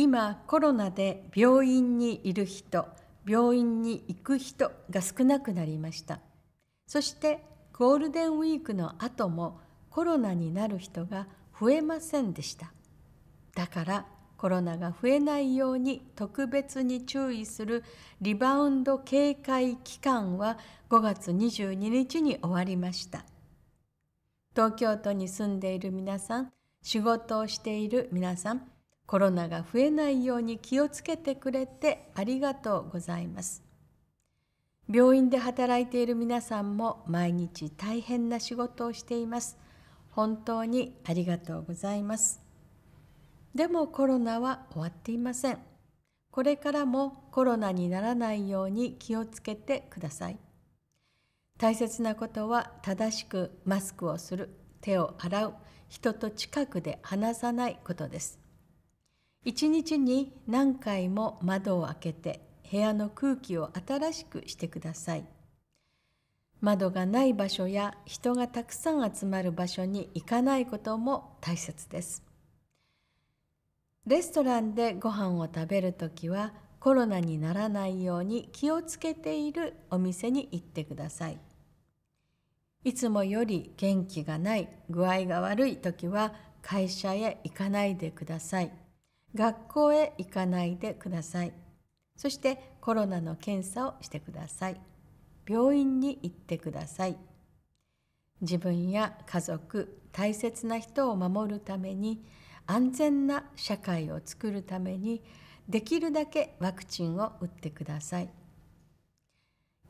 今コロナで病院にいる人病院に行く人が少なくなりましたそしてゴールデンウィークの後もコロナになる人が増えませんでしただからコロナが増えないように特別に注意するリバウンド警戒期間は5月22日に終わりました東京都に住んでいる皆さん仕事をしている皆さんコロナが増えないように気をつけてくれてありがとうございます。病院で働いている皆さんも毎日大変な仕事をしています。本当にありがとうございます。でもコロナは終わっていません。これからもコロナにならないように気をつけてください。大切なことは正しくマスクをする、手を洗う、人と近くで話さないことです。一日に何回も窓を開けて部屋の空気を新しくしてください窓がない場所や人がたくさん集まる場所に行かないことも大切ですレストランでご飯を食べるときはコロナにならないように気をつけているお店に行ってくださいいつもより元気がない具合が悪い時は会社へ行かないでください。学校へ行かないでくださいそしてコロナの検査をしてください病院に行ってください自分や家族大切な人を守るために安全な社会を作るためにできるだけワクチンを打ってください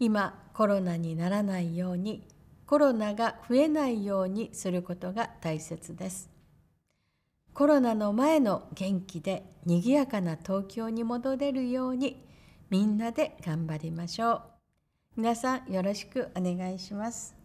今コロナにならないようにコロナが増えないようにすることが大切です。コロナの前の元気でにぎやかな東京に戻れるようにみんなで頑張りましょう皆さんよろしくお願いします